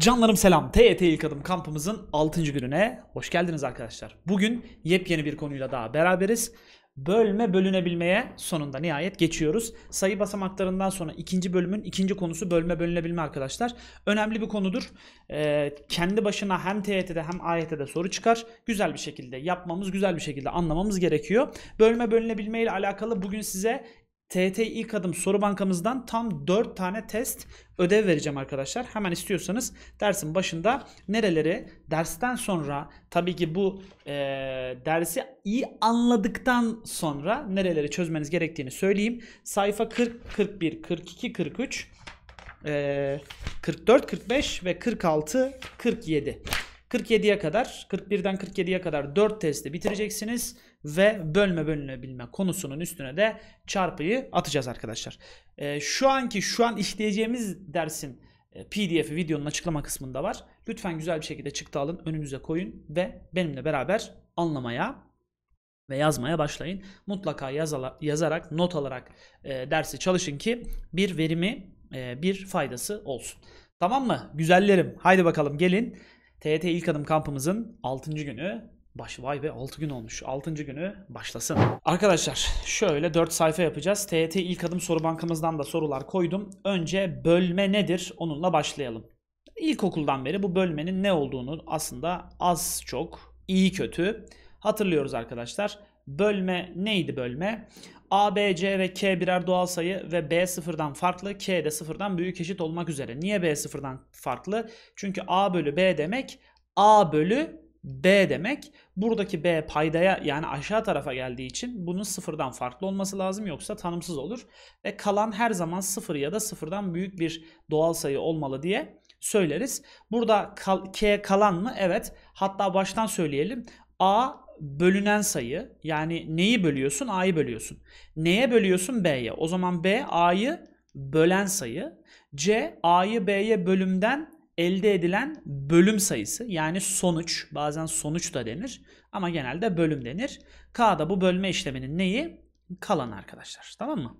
Canlarım selam. TYT e ilk adım kampımızın 6. gününe hoş geldiniz arkadaşlar. Bugün yepyeni bir konuyla daha beraberiz. Bölme bölünebilmeye sonunda nihayet geçiyoruz. Sayı basamaklarından sonra ikinci bölümün ikinci konusu bölme bölünebilme arkadaşlar. Önemli bir konudur. Ee, kendi başına hem TYT'de e hem AYT'de soru çıkar. Güzel bir şekilde yapmamız, güzel bir şekilde anlamamız gerekiyor. Bölme bölünebilme ile alakalı bugün size TT ilk adım soru bankamızdan tam 4 tane test ödev vereceğim arkadaşlar. Hemen istiyorsanız dersin başında nereleri dersten sonra tabii ki bu e, dersi iyi anladıktan sonra nereleri çözmeniz gerektiğini söyleyeyim. Sayfa 40, 41, 42, 43, e, 44, 45 ve 46, 47. 47'ye kadar 41'den 47'ye kadar 4 testi bitireceksiniz ve bölme bölünebilme konusunun üstüne de çarpıyı atacağız arkadaşlar. E, şu anki şu an işleyeceğimiz dersin e, PDF'i videonun açıklama kısmında var. Lütfen güzel bir şekilde çıktı alın, önünüze koyun ve benimle beraber anlamaya ve yazmaya başlayın. Mutlaka yazala, yazarak, not alarak e, dersi çalışın ki bir verimi, e, bir faydası olsun. Tamam mı? Güzellerim. Haydi bakalım gelin. TET İlk Adım kampımızın 6. günü Baş, vay be 6 gün olmuş. 6. günü başlasın. Arkadaşlar şöyle 4 sayfa yapacağız. TET ilk adım soru bankamızdan da sorular koydum. Önce bölme nedir? Onunla başlayalım. İlkokuldan beri bu bölmenin ne olduğunu aslında az çok iyi kötü hatırlıyoruz arkadaşlar. Bölme neydi bölme? A, B, C ve K birer doğal sayı ve B sıfırdan farklı, K de sıfırdan büyük eşit olmak üzere. Niye B sıfırdan farklı? Çünkü A bölü B demek A bölü B demek. Buradaki B paydaya yani aşağı tarafa geldiği için bunun sıfırdan farklı olması lazım yoksa tanımsız olur. Ve kalan her zaman sıfır ya da sıfırdan büyük bir doğal sayı olmalı diye söyleriz. Burada kal, K kalan mı? Evet. Hatta baştan söyleyelim. A bölünen sayı yani neyi bölüyorsun? A'yı bölüyorsun. Neye bölüyorsun? B'ye. O zaman B A'yı bölen sayı. C A'yı B'ye bölümden elde edilen bölüm sayısı yani sonuç bazen sonuç da denir ama genelde bölüm denir. K da bu bölme işleminin neyi? Kalan arkadaşlar tamam mı?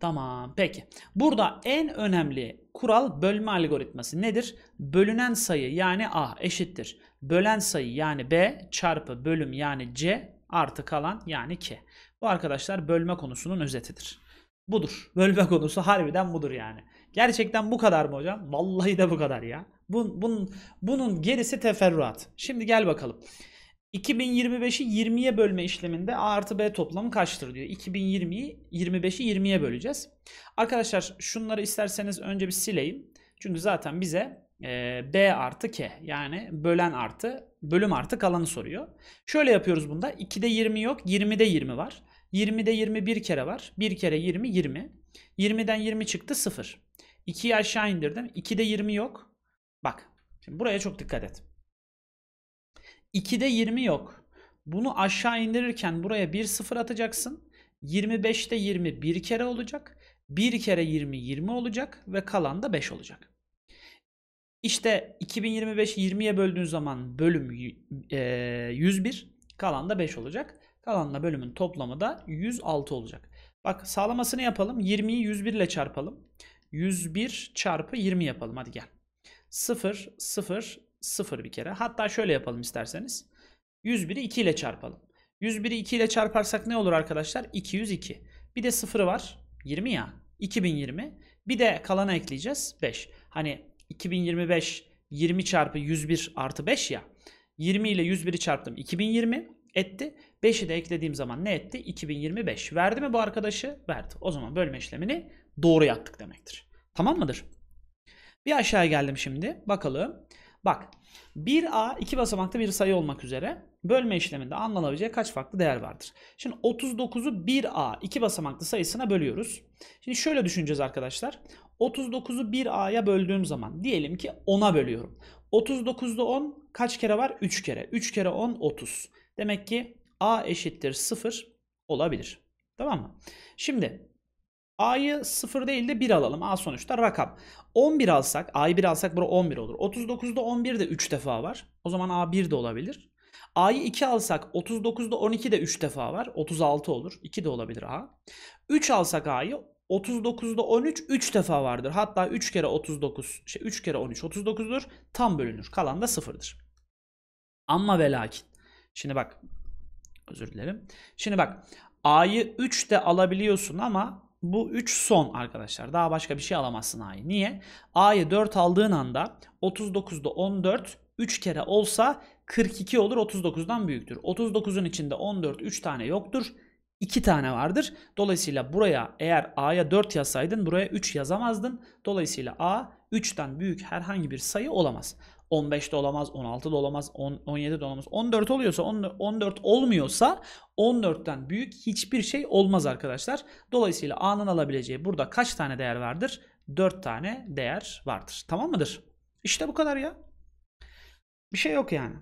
Tamam peki. Burada en önemli kural bölme algoritması nedir? Bölünen sayı yani A eşittir. Bölen sayı yani B çarpı bölüm yani C artı kalan yani K. Bu arkadaşlar bölme konusunun özetidir. Budur. Bölme konusu harbiden budur yani. Gerçekten bu kadar mı hocam? Vallahi de bu kadar ya. Bun, bun, bunun gerisi teferruat. Şimdi gel bakalım. 2025'i 20'ye bölme işleminde A artı B toplamı kaçtır diyor. 2020'yi 25'i 20'ye böleceğiz. Arkadaşlar şunları isterseniz önce bir sileyim. Çünkü zaten bize e, B artı K yani bölen artı bölüm artı kalanı soruyor. Şöyle yapıyoruz bunda. 2'de 20 yok 20'de 20 var. 20'de 21 kere var. 1 kere 20 20. 20'den 20 çıktı 0. 2'yi aşağı indirdim. 2'de 20 yok. Bak. Şimdi buraya çok dikkat et. 2'de 20 yok. Bunu aşağı indirirken buraya 1 0 atacaksın. 25'te 20 bir kere olacak. 1 kere 20 20 olacak ve kalan da 5 olacak. İşte 2025 20'ye böldüğün zaman bölüm 101 e, kalan da 5 olacak. Kalanla bölümün toplamı da 106 olacak. Bak sağlamasını yapalım. 20'yi 101 ile çarpalım. 101 çarpı 20 yapalım. Hadi gel. 0, 0, 0 bir kere. Hatta şöyle yapalım isterseniz. 101'i 2 ile çarpalım. 101'i 2 ile çarparsak ne olur arkadaşlar? 202. Bir de 0 var. 20 ya. 2020. Bir de kalana ekleyeceğiz. 5. Hani 2025 20 çarpı 101 artı 5 ya. 20 ile 101'i çarptım. 2020 etti. 5'i de eklediğim zaman ne etti? 2025. Verdi mi bu arkadaşı? Verdi. O zaman bölme işlemini doğru yaptık demektir. Tamam mıdır? Bir aşağı geldim şimdi. Bakalım. Bak 1A iki basamaklı bir sayı olmak üzere bölme işleminde anlanabileceği kaç farklı değer vardır? Şimdi 39'u 1A iki basamaklı sayısına bölüyoruz. Şimdi şöyle düşüneceğiz arkadaşlar. 39'u 1A'ya böldüğüm zaman diyelim ki 10'a bölüyorum. 39'da 10 kaç kere var? 3 kere. 3 kere 10 30. Demek ki a eşittir 0 olabilir. Tamam mı? Şimdi A'yı 0 değil de 1 alalım. A sonuçta rakam. 11 alsak, A'yı 1 alsak bura 11 olur. 39'da 11 de 3 defa var. O zaman A 1 de olabilir. A'yı 2 alsak 39'da 12 de 3 defa var. 36 olur. 2 de olabilir A. 3 alsak A'yı 39'da 13 3 defa vardır. Hatta 3 kere 39, şey 3 kere 13 39'dur. Tam bölünür. Kalan da 0'dır. Amma ve lakin Şimdi bak. Özür dilerim. Şimdi bak. A'yı 3 de alabiliyorsun ama bu 3 son arkadaşlar. Daha başka bir şey alamazsın A'yı. Niye? A'yı 4 aldığın anda 39'da 14 3 kere olsa 42 olur 39'dan büyüktür. 39'un içinde 14 3 tane yoktur. 2 tane vardır. Dolayısıyla buraya eğer A'ya 4 yazsaydın buraya 3 yazamazdın. Dolayısıyla A 3'ten büyük herhangi bir sayı olamaz. 15 de olamaz, 16 da olamaz, 10, 17 de olamaz. 14 oluyorsa, 14 olmuyorsa 14'ten büyük hiçbir şey olmaz arkadaşlar. Dolayısıyla A'nın alabileceği burada kaç tane değer vardır? 4 tane değer vardır. Tamam mıdır? İşte bu kadar ya. Bir şey yok yani.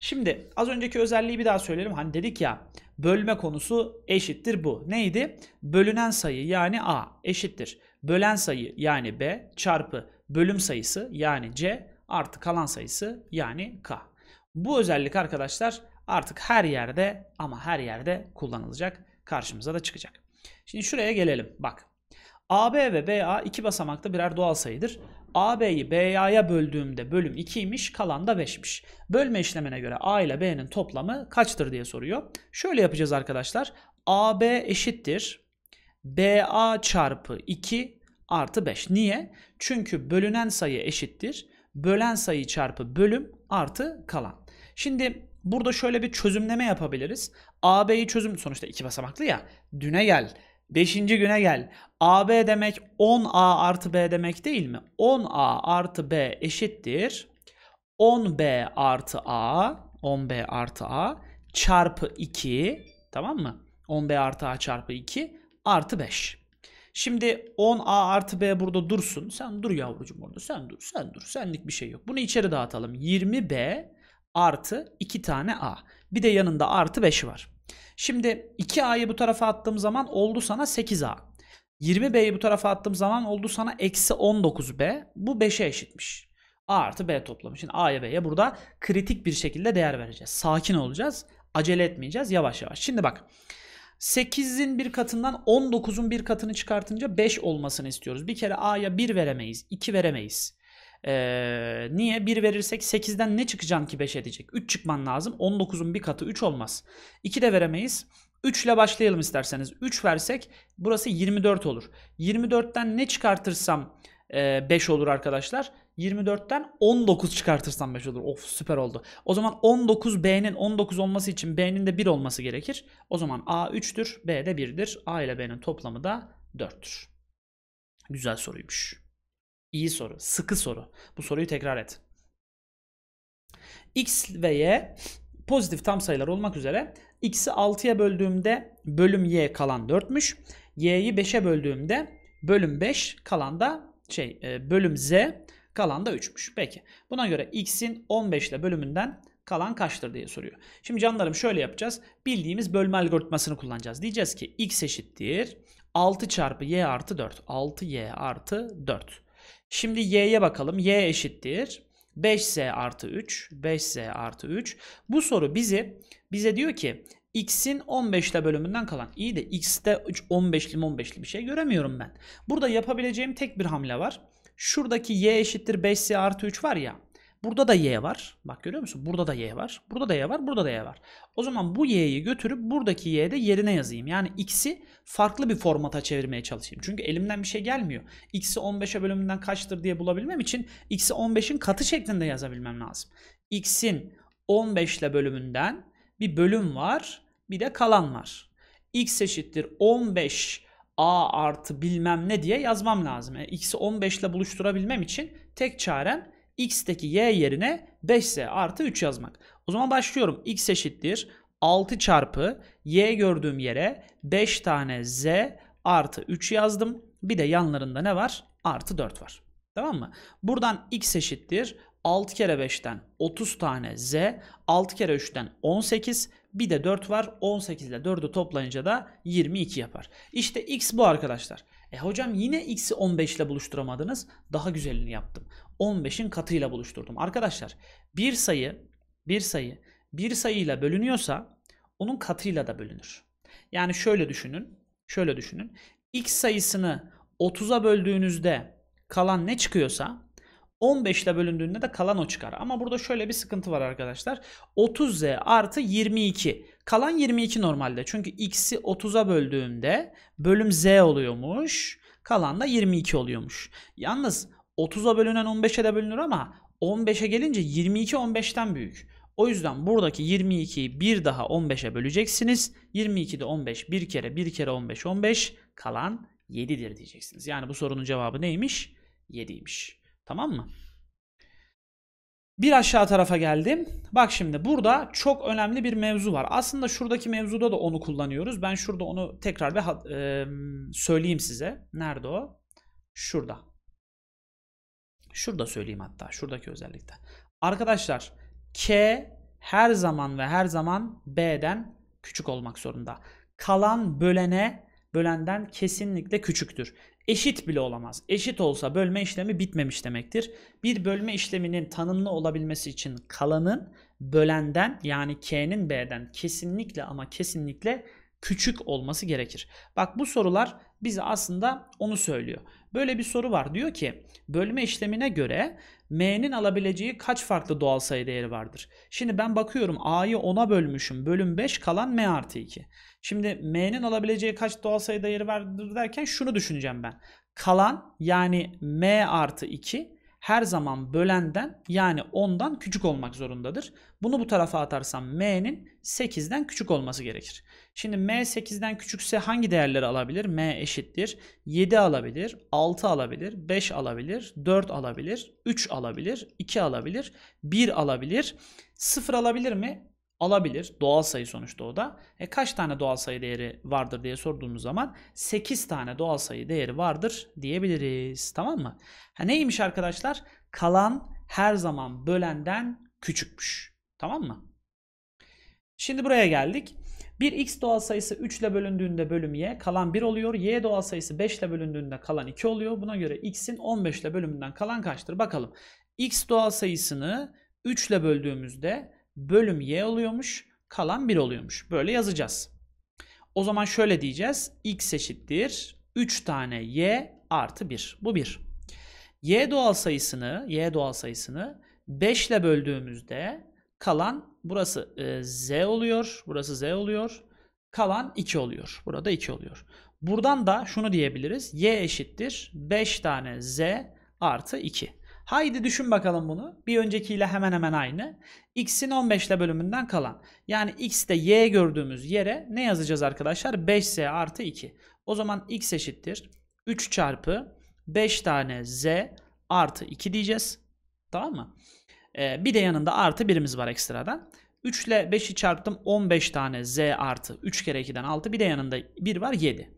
Şimdi az önceki özelliği bir daha söyleyelim. Hani dedik ya bölme konusu eşittir bu. Neydi? Bölünen sayı yani A eşittir. Bölen sayı yani B çarpı bölüm sayısı yani C artı kalan sayısı yani k. Bu özellik arkadaşlar artık her yerde ama her yerde kullanılacak. Karşımıza da çıkacak. Şimdi şuraya gelelim. Bak. AB ve BA iki basamakta birer doğal sayıdır. AB'yi BA'ya böldüğümde bölüm 2'ymiş, kalan da 5'miş. Bölme işlemine göre A ile B'nin toplamı kaçtır diye soruyor. Şöyle yapacağız arkadaşlar. AB eşittir BA çarpı 2 artı 5. Niye? Çünkü bölünen sayı eşittir bölen sayı çarpı bölüm artı kalan. Şimdi burada şöyle bir çözümleme yapabiliriz. AB'yi çözüm sonuçta iki basamaklı ya. Düne gel. 5. güne gel. AB demek 10A artı B demek değil mi? 10A artı B eşittir. 10B artı A. 10B artı A çarpı 2. Tamam mı? 10B artı A çarpı 2 artı 5. Şimdi 10A artı B burada dursun. Sen dur yavrucum orada. Sen dur, sen dur. Senlik bir şey yok. Bunu içeri dağıtalım. 20B artı 2 tane A. Bir de yanında artı 5 var. Şimdi 2A'yı bu tarafa attığım zaman oldu sana 8A. 20B'yi bu tarafa attığım zaman oldu sana eksi 19B. Bu 5'e eşitmiş. A artı B toplamı. Şimdi A'ya B'ye burada kritik bir şekilde değer vereceğiz. Sakin olacağız. Acele etmeyeceğiz. Yavaş yavaş. Şimdi bak. 8'in bir katından 19'un bir katını çıkartınca 5 olmasını istiyoruz. Bir kere A'ya 1 veremeyiz. 2 veremeyiz. Ee, niye? 1 verirsek 8'den ne çıkacaksın ki 5 edecek? 3 çıkman lazım. 19'un bir katı 3 olmaz. 2 de veremeyiz. 3 ile başlayalım isterseniz. 3 versek burası 24 olur. 24'ten ne çıkartırsam 5 e, olur arkadaşlar. 24'ten 19 çıkartırsam 5 olur. Of süper oldu. O zaman 19 B'nin 19 olması için B'nin de 1 olması gerekir. O zaman A 3'tür, B de 1'dir. A ile B'nin toplamı da 4'tür. Güzel soruymuş. İyi soru, sıkı soru. Bu soruyu tekrar et. X ve Y pozitif tam sayılar olmak üzere x'i 6'ya böldüğümde bölüm y kalan 4'müş. y'yi 5'e böldüğümde bölüm 5 kalan da şey e, bölüm z Kalan da 3'müş. Peki. Buna göre x'in 15 ile bölümünden kalan kaçtır diye soruyor. Şimdi canlarım şöyle yapacağız. Bildiğimiz bölme algoritmasını kullanacağız. Diyeceğiz ki x eşittir 6 çarpı y artı 4. 6y artı 4. Şimdi y'ye bakalım. y eşittir 5z artı 3. 5z artı 3. Bu soru bizi bize diyor ki x'in 15 ile bölümünden kalan. İyi de x'te 3 15'li 15'li bir şey göremiyorum ben. Burada yapabileceğim tek bir hamle var. Şuradaki y eşittir 5 c artı 3 var ya. Burada da y var. Bak görüyor musun? Burada da y var. Burada da y var. Burada da y var. O zaman bu y'yi götürüp buradaki y'yi de yerine yazayım. Yani x'i farklı bir formata çevirmeye çalışayım. Çünkü elimden bir şey gelmiyor. x'i 15'e bölümünden kaçtır diye bulabilmem için x'i 15'in katı şeklinde yazabilmem lazım. x'in 15 ile bölümünden bir bölüm var. Bir de kalan var. x eşittir 15 a artı bilmem ne diye yazmam lazım. E, x'i 15 ile buluşturabilmem için tek çarem x'teki y yerine 5z artı 3 yazmak. O zaman başlıyorum. x eşittir 6 çarpı y gördüğüm yere 5 tane z artı 3 yazdım. Bir de yanlarında ne var? Artı 4 var. Tamam mı? Buradan x eşittir 6 kere 5'ten 30 tane z, 6 kere 3'ten 18, bir de 4 var. 18 ile 4'ü toplayınca da 22 yapar. İşte x bu arkadaşlar. E hocam yine x'i 15 ile buluşturamadınız. Daha güzelini yaptım. 15'in katıyla buluşturdum. Arkadaşlar bir sayı bir sayı bir sayıyla bölünüyorsa onun katıyla da bölünür. Yani şöyle düşünün. Şöyle düşünün. x sayısını 30'a böldüğünüzde kalan ne çıkıyorsa 15 ile bölündüğünde de kalan o çıkar. Ama burada şöyle bir sıkıntı var arkadaşlar. 30z artı 22. Kalan 22 normalde. Çünkü x'i 30'a böldüğümde bölüm z oluyormuş. Kalan da 22 oluyormuş. Yalnız 30'a bölünen 15'e de bölünür ama 15'e gelince 22 15'ten büyük. O yüzden buradaki 22'yi bir daha 15'e böleceksiniz. 22'de 15 bir kere bir kere 15 15 kalan 7'dir diyeceksiniz. Yani bu sorunun cevabı neymiş? 7'ymiş. Tamam mı? Bir aşağı tarafa geldim. Bak şimdi burada çok önemli bir mevzu var. Aslında şuradaki mevzuda da onu kullanıyoruz. Ben şurada onu tekrar bir e, söyleyeyim size. Nerede o? Şurada. Şurada söyleyeyim hatta. Şuradaki özellikte. Arkadaşlar K her zaman ve her zaman B'den küçük olmak zorunda. Kalan bölene bölenden kesinlikle küçüktür eşit bile olamaz. Eşit olsa bölme işlemi bitmemiş demektir. Bir bölme işleminin tanımlı olabilmesi için kalanın bölenden yani K'nin B'den kesinlikle ama kesinlikle küçük olması gerekir. Bak bu sorular bize aslında onu söylüyor. Böyle bir soru var. Diyor ki bölme işlemine göre m'nin alabileceği kaç farklı doğal sayı değeri vardır? Şimdi ben bakıyorum a'yı 10'a bölmüşüm. Bölüm 5 kalan m artı 2. Şimdi m'nin alabileceği kaç doğal sayı değeri vardır derken şunu düşüneceğim ben. Kalan yani m artı 2 her zaman bölenden yani 10'dan küçük olmak zorundadır. Bunu bu tarafa atarsam m'nin 8'den küçük olması gerekir. Şimdi m 8'den küçükse hangi değerleri alabilir? m eşittir 7 alabilir, 6 alabilir, 5 alabilir, 4 alabilir, 3 alabilir, 2 alabilir, 1 alabilir. 0 alabilir mi? alabilir. Doğal sayı sonuçta o da. E kaç tane doğal sayı değeri vardır diye sorduğumuz zaman 8 tane doğal sayı değeri vardır diyebiliriz. Tamam mı? Ha neymiş arkadaşlar? Kalan her zaman bölenden küçükmüş. Tamam mı? Şimdi buraya geldik. Bir x doğal sayısı 3 ile bölündüğünde bölüm y kalan 1 oluyor. Y doğal sayısı 5 ile bölündüğünde kalan 2 oluyor. Buna göre x'in 15 ile bölümünden kalan kaçtır? Bakalım. x doğal sayısını 3 ile böldüğümüzde bölüm y oluyormuş. Kalan 1 oluyormuş. Böyle yazacağız. O zaman şöyle diyeceğiz. x eşittir 3 tane y artı 1. Bu 1. y doğal sayısını y doğal sayısını 5 ile böldüğümüzde kalan burası e, z oluyor. Burası z oluyor. Kalan 2 oluyor. Burada 2 oluyor. Buradan da şunu diyebiliriz. y eşittir 5 tane z artı 2. Haydi düşün bakalım bunu. Bir öncekiyle hemen hemen aynı. X'in 15 ile bölümünden kalan. Yani X'te Y gördüğümüz yere ne yazacağız arkadaşlar? 5Z artı 2. O zaman X eşittir. 3 çarpı 5 tane Z artı 2 diyeceğiz. Tamam mı? Ee, bir de yanında artı birimiz var ekstradan. 3 ile 5'i çarptım 15 tane z artı 3 kere 2'den 6 bir de yanında 1 var 7.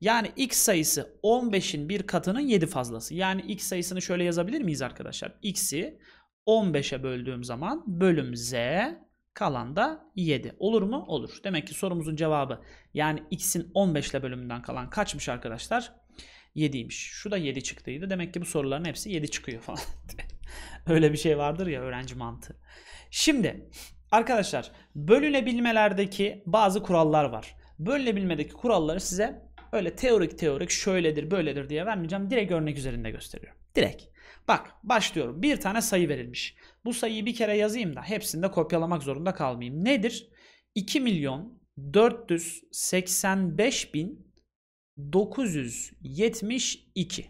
Yani x sayısı 15'in bir katının 7 fazlası. Yani x sayısını şöyle yazabilir miyiz arkadaşlar? x'i 15'e böldüğüm zaman bölüm z kalan da 7. Olur mu? Olur. Demek ki sorumuzun cevabı yani x'in 15 ile bölümünden kalan kaçmış arkadaşlar? 7'ymiş. Şu da 7 çıktıydı. Demek ki bu soruların hepsi 7 çıkıyor falan. Öyle bir şey vardır ya öğrenci mantığı. Şimdi arkadaşlar bölünebilmelerdeki bazı kurallar var. Bölünebilmedeki kuralları size öyle teorik teorik şöyledir böyledir diye vermeyeceğim. Direkt örnek üzerinde gösteriyorum. Direkt. Bak başlıyorum. Bir tane sayı verilmiş. Bu sayıyı bir kere yazayım da hepsini de kopyalamak zorunda kalmayayım. Nedir? 2 milyon 485 bin 972.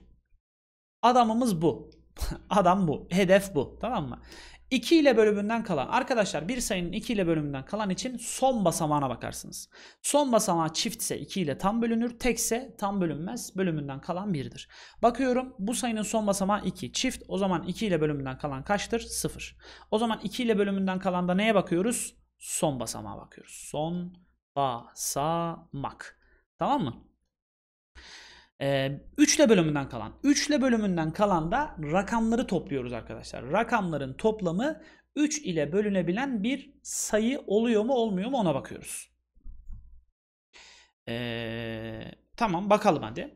Adamımız bu. Adam bu. Hedef bu. Tamam mı? 2 ile bölümünden kalan arkadaşlar bir sayının 2 ile bölümünden kalan için son basamağına bakarsınız. Son basamağı çiftse 2 ile tam bölünür, tekse tam bölünmez, bölümünden kalan 1'dir. Bakıyorum bu sayının son basamağı 2. Çift o zaman 2 ile bölümünden kalan kaçtır? 0. O zaman 2 ile bölümünden kalan da neye bakıyoruz? Son basamağa bakıyoruz. Son basamak. Tamam mı? Ee, üçle bölümünden kalan. Üçle bölümünden kalan da rakamları topluyoruz arkadaşlar. Rakamların toplamı 3 ile bölünebilen bir sayı oluyor mu olmuyor mu ona bakıyoruz. Ee, tamam bakalım hadi.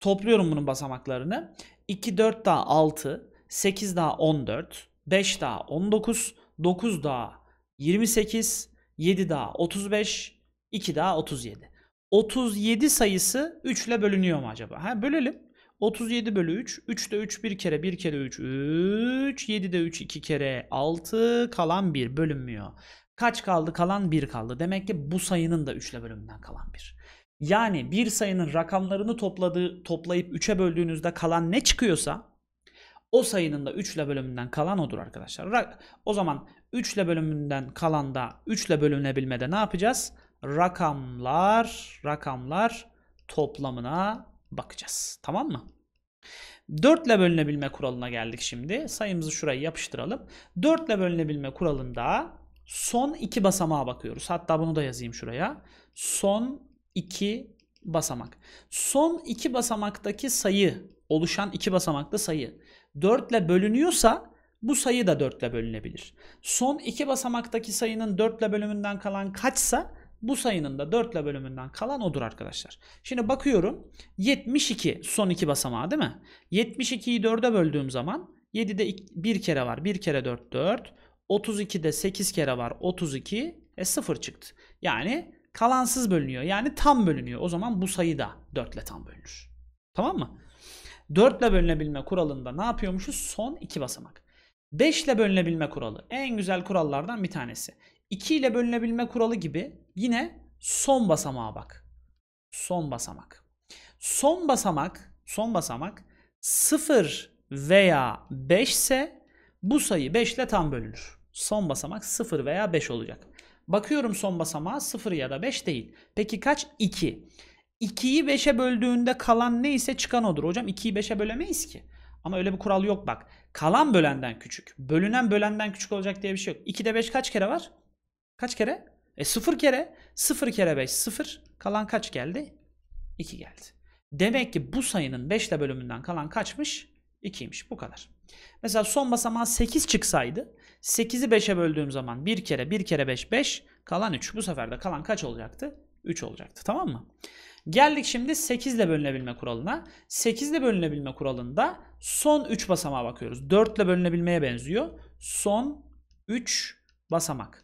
Topluyorum bunun basamaklarını. 2, 4 daha 6, 8 daha 14, 5 daha 19, 9 daha 28, 7 daha 35, 2 daha 37. 37 sayısı 3 ile bölünüyor mu acaba? Ha, bölelim. 37 bölü 3. 3 de 3 bir kere 1 kere 3 3. 7 de 3 2 kere 6. Kalan 1 bölünmüyor. Kaç kaldı? Kalan 1 kaldı. Demek ki bu sayının da 3 ile bölümünden kalan 1. Yani bir sayının rakamlarını topladığı, toplayıp 3'e böldüğünüzde kalan ne çıkıyorsa o sayının da 3 ile bölümünden kalan odur arkadaşlar. O zaman 3 ile bölümünden kalan da 3 ile bölünebilmede ne yapacağız? rakamlar rakamlar toplamına bakacağız. Tamam mı? 4 ile bölünebilme kuralına geldik şimdi. Sayımızı şuraya yapıştıralım. 4 ile bölünebilme kuralında son iki basamağa bakıyoruz. Hatta bunu da yazayım şuraya. Son iki basamak. Son iki basamaktaki sayı, oluşan iki basamaklı sayı 4 ile bölünüyorsa bu sayı da 4 ile bölünebilir. Son iki basamaktaki sayının 4 ile bölümünden kalan kaçsa bu sayının da 4 bölümünden kalan odur arkadaşlar. Şimdi bakıyorum 72 son iki basamağı değil mi? 72'yi 4'e böldüğüm zaman 7'de 1 kere var 1 kere 4 4. 32'de 8 kere var 32. E 0 çıktı. Yani kalansız bölünüyor. Yani tam bölünüyor. O zaman bu sayı da 4 ile tam bölünür. Tamam mı? 4 ile bölünebilme kuralında ne yapıyormuşuz? Son iki basamak. 5 ile bölünebilme kuralı. En güzel kurallardan bir tanesi. 2 ile bölünebilme kuralı gibi yine son basamağa bak. Son basamak. Son basamak, son basamak 0 veya 5 ise bu sayı 5 ile tam bölünür. Son basamak 0 veya 5 olacak. Bakıyorum son basamağa 0 ya da 5 değil. Peki kaç? 2. 2'yi 5'e böldüğünde kalan neyse çıkan odur. Hocam 2'yi 5'e bölemeyiz ki. Ama öyle bir kural yok bak. Kalan bölenden küçük. Bölünen bölenden küçük olacak diye bir şey yok. 2'de 5 kaç kere var? Kaç kere? E 0 kere. 0 kere 5 0. Kalan kaç geldi? 2 geldi. Demek ki bu sayının 5 ile bölümünden kalan kaçmış? 2'ymiş. Bu kadar. Mesela son basamağı 8 çıksaydı 8'i 5'e böldüğüm zaman 1 kere 1 kere 5 5 kalan 3. Bu sefer de kalan kaç olacaktı? 3 olacaktı. Tamam mı? Geldik şimdi 8 ile bölünebilme kuralına. 8 ile bölünebilme kuralında son 3 basamağa bakıyoruz. 4 ile bölünebilmeye benziyor. Son 3 basamak.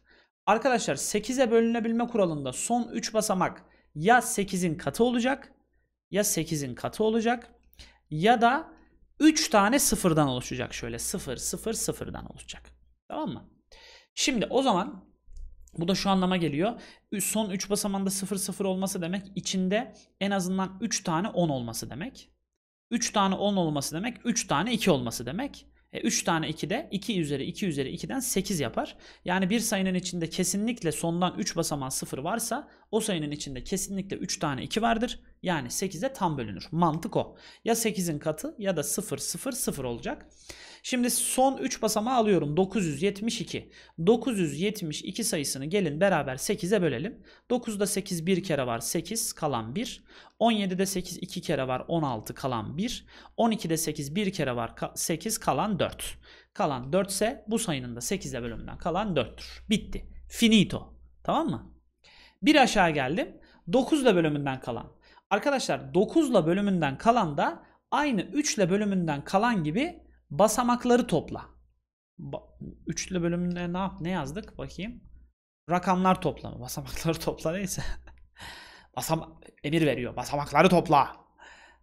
Arkadaşlar 8'e bölünebilme kuralında son 3 basamak ya 8'in katı olacak ya 8'in katı olacak ya da 3 tane sıfırdan oluşacak. Şöyle 0 0 sıfırdan oluşacak. Tamam mı? Şimdi o zaman bu da şu anlama geliyor. Son 3 basamanda 0 0 olması demek içinde en azından 3 tane 10 olması demek. 3 tane 10 olması demek 3 tane 2 olması demek. E, 3 tane 2 de 2 üzeri 2 üzeri 2'den 8 yapar. Yani bir sayının içinde kesinlikle sondan 3 basamağı 0 varsa o sayının içinde kesinlikle 3 tane 2 vardır. Yani 8'e tam bölünür. Mantık o. Ya 8'in katı ya da 0 0 0 olacak. Şimdi son 3 basamağı alıyorum. 972. 972 sayısını gelin beraber 8'e bölelim. 9'da 8 bir kere var 8 kalan 1. 17'de 8 2 kere var 16 kalan 1. 12'de 8 bir kere var 8 kalan 4. Kalan 4 ise bu sayının da 8'e bölümünden kalan 4'tür. Bitti. Finito. Tamam mı? Bir aşağı geldim. 9'la bölümünden kalan. Arkadaşlar 9'la bölümünden kalan da aynı 3'le bölümünden kalan gibi basamakları topla. 3'le bölümünde ne yap ne yazdık bakayım. Rakamlar toplamı, basamakları topla neyse. Basam emir veriyor. Basamakları topla.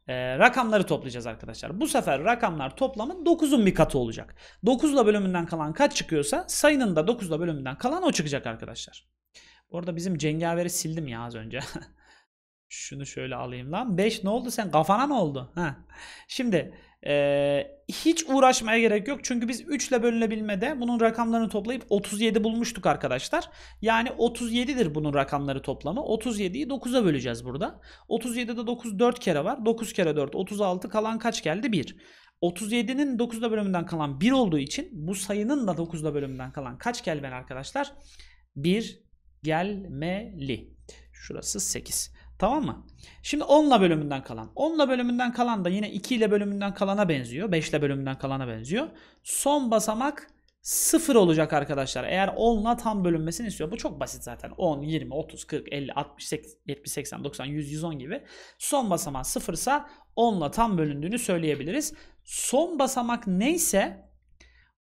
Ee, rakamları toplayacağız arkadaşlar. Bu sefer rakamlar toplamı 9'un bir katı olacak. 9'la bölümünden kalan kaç çıkıyorsa sayının da 9'la bölümünden kalan o çıkacak arkadaşlar. Bu arada bizim cengaveri sildim ya az önce. Şunu şöyle alayım lan. 5 ne oldu sen? Kafana ne oldu? Ha. Şimdi e, hiç uğraşmaya gerek yok. Çünkü biz 3 ile bölünebilmede bunun rakamlarını toplayıp 37 bulmuştuk arkadaşlar. Yani 37'dir bunun rakamları toplamı. 37'yi 9'a böleceğiz burada. 37'de 9 4 kere var. 9 kere 4 36 kalan kaç geldi? 1. 37'nin 9'da bölümünden kalan 1 olduğu için bu sayının da 9'da bölümünden kalan kaç ben arkadaşlar? 1 gelmeli. Şurası 8. Tamam mı? Şimdi 10'la bölümünden kalan. 10'la bölümünden kalan da yine 2 ile bölümünden kalana benziyor. 5 ile bölümünden kalana benziyor. Son basamak 0 olacak arkadaşlar. Eğer 10'la tam bölünmesini istiyor. Bu çok basit zaten. 10, 20, 30, 40, 50, 60, 80, 70, 80, 90, 100, 110 gibi. Son basamak 0 ise 10'la tam bölündüğünü söyleyebiliriz. Son basamak neyse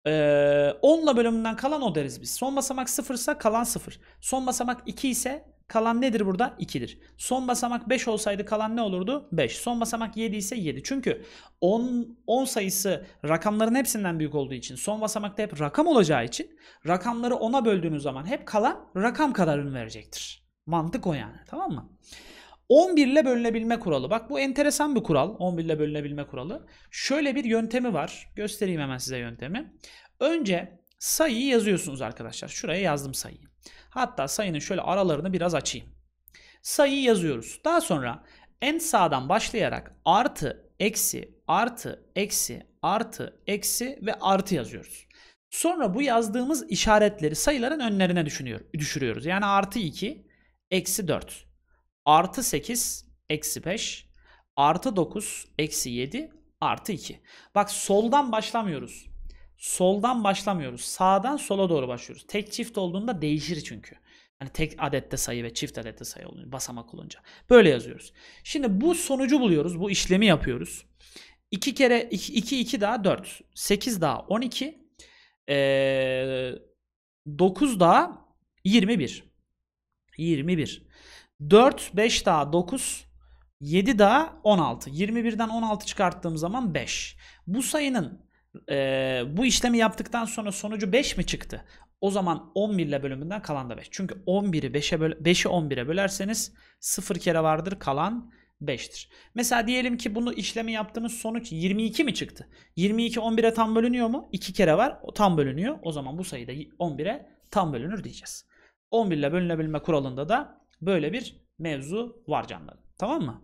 ee, onla bölümünden kalan o deriz biz. Son basamak 0 ise kalan 0. Son basamak 2 ise kalan nedir burada? 2'dir. Son basamak 5 olsaydı kalan ne olurdu? 5. Son basamak 7 ise 7. Çünkü 10, 10 sayısı rakamların hepsinden büyük olduğu için son basamakta hep rakam olacağı için rakamları 10'a böldüğünüz zaman hep kalan rakam kadarını verecektir. Mantık o yani tamam mı? 11 ile bölünebilme kuralı. Bak bu enteresan bir kural. 11 ile bölünebilme kuralı. Şöyle bir yöntemi var. Göstereyim hemen size yöntemi. Önce sayıyı yazıyorsunuz arkadaşlar. Şuraya yazdım sayıyı. Hatta sayının şöyle aralarını biraz açayım. Sayıyı yazıyoruz. Daha sonra en sağdan başlayarak artı, eksi, artı, eksi, artı, eksi ve artı yazıyoruz. Sonra bu yazdığımız işaretleri sayıların önlerine düşünüyor, düşürüyoruz. Yani artı 2, eksi 4 artı 8 eksi 5 artı 9 eksi 7 artı 2. Bak soldan başlamıyoruz. Soldan başlamıyoruz. Sağdan sola doğru başlıyoruz. Tek çift olduğunda değişir çünkü. Yani tek adette sayı ve çift adette sayı olunca, basamak olunca. Böyle yazıyoruz. Şimdi bu sonucu buluyoruz. Bu işlemi yapıyoruz. 2 kere 2 2, 2 daha 4. 8 daha 12. Ee, 9 daha 21. 21. 4, 5 daha 9, 7 daha 16. 21'den 16 çıkarttığım zaman 5. Bu sayının e, bu işlemi yaptıktan sonra sonucu 5 mi çıktı? O zaman 11 ile bölümünden kalan da 5. Çünkü 11'i 5'e böl 5'i 11'e bölerseniz 0 kere vardır kalan 5'tir. Mesela diyelim ki bunu işlemi yaptığınız sonuç 22 mi çıktı? 22 11'e tam bölünüyor mu? 2 kere var. O tam bölünüyor. O zaman bu sayı sayıda 11'e tam bölünür diyeceğiz. 11 ile bölünebilme kuralında da Böyle bir mevzu var canlarım. Tamam mı?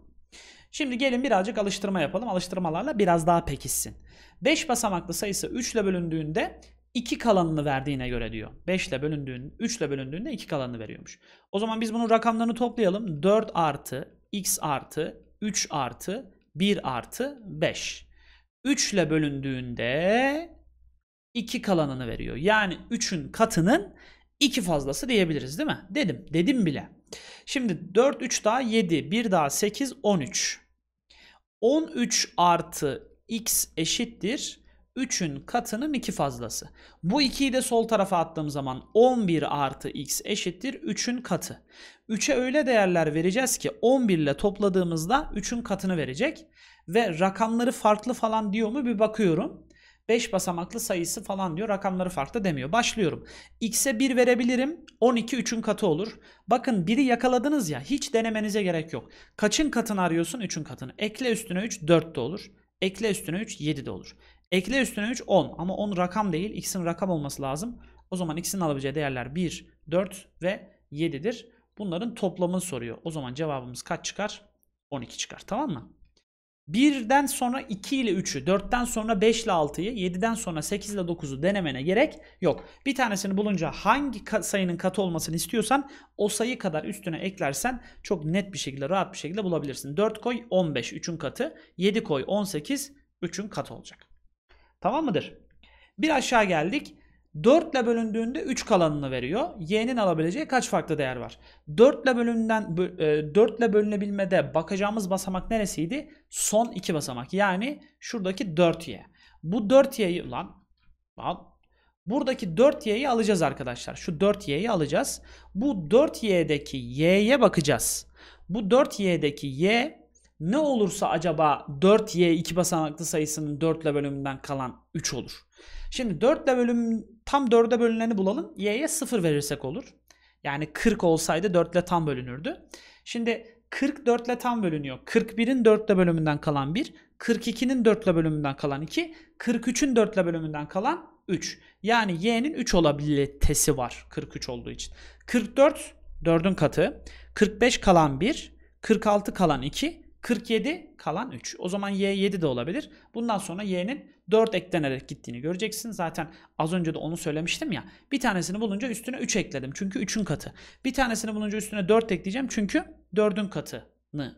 Şimdi gelin birazcık alıştırma yapalım. Alıştırmalarla biraz daha pekişsin. 5 basamaklı sayısı 3 ile bölündüğünde 2 kalanını verdiğine göre diyor. 5 ile bölündüğün, 3 ile bölündüğünde 2 kalanını veriyormuş. O zaman biz bunun rakamlarını toplayalım. 4 artı, x artı, 3 artı, 1 artı 5. 3 ile bölündüğünde 2 kalanını veriyor. Yani 3'ün katının 2 fazlası diyebiliriz değil mi? Dedim. Dedim bile. Şimdi 4 3 daha 7, 1 daha 8 13. 13 artı x eşittir 3'ün katının 2 fazlası. Bu 2'yi de sol tarafa attığım zaman 11 artı x eşittir 3'ün katı. 3'e öyle değerler vereceğiz ki 11 ile topladığımızda 3'ün katını verecek. Ve rakamları farklı falan diyor mu bir bakıyorum. 5 basamaklı sayısı falan diyor. Rakamları farklı demiyor. Başlıyorum. X'e 1 verebilirim. 12 3'ün katı olur. Bakın biri yakaladınız ya. Hiç denemenize gerek yok. Kaçın katını arıyorsun? 3'ün katını. Ekle üstüne 3 4 de olur. Ekle üstüne 3 7 de olur. Ekle üstüne 3 10 ama 10 rakam değil. X'in rakam olması lazım. O zaman X'in alabileceği değerler 1, 4 ve 7'dir. Bunların toplamını soruyor. O zaman cevabımız kaç çıkar? 12 çıkar. Tamam mı? 1'den sonra 2 ile 3'ü, 4'ten sonra 5 ile 6'yı, 7'den sonra 8 ile 9'u denemene gerek yok. Bir tanesini bulunca hangi sayının katı olmasını istiyorsan o sayı kadar üstüne eklersen çok net bir şekilde, rahat bir şekilde bulabilirsin. 4 koy 15, 3'ün katı. 7 koy 18, 3'ün katı olacak. Tamam mıdır? Bir aşağı geldik. 4 ile bölündüğünde 3 kalanını veriyor. Y'nin alabileceği kaç farklı değer var? 4 ile bölünden 4 ile e, bölünebilmede bakacağımız basamak neresiydi? Son 2 basamak. Yani şuradaki 4y. Bu 4y'yi lan lan buradaki 4y'yi alacağız arkadaşlar. Şu 4y'yi alacağız. Bu 4y'deki y'ye bakacağız. Bu 4y'deki y ne olursa acaba 4y 2 basamaklı sayısının 4 ile bölümünden kalan 3 olur. Şimdi 4 ile bölüm Tam 4'e bölüneni bulalım. Y'ye 0 verirsek olur. Yani 40 olsaydı 4 ile tam bölünürdü. Şimdi 44 ile tam bölünüyor. 41'in 4 ile bölümünden kalan 1, 42'nin 4 ile bölümünden kalan 2, 43'ün 4 ile bölümünden kalan 3. Yani y'nin 3 olabilitesi var 43 olduğu için. 44 4'ün katı, 45 kalan 1, 46 kalan 2, 47 kalan 3. O zaman y 7 de olabilir. Bundan sonra y'nin 4 eklenerek gittiğini göreceksin. Zaten az önce de onu söylemiştim ya. Bir tanesini bulunca üstüne 3 ekledim. Çünkü 3'ün katı. Bir tanesini bulunca üstüne 4 ekleyeceğim. Çünkü 4'ün katını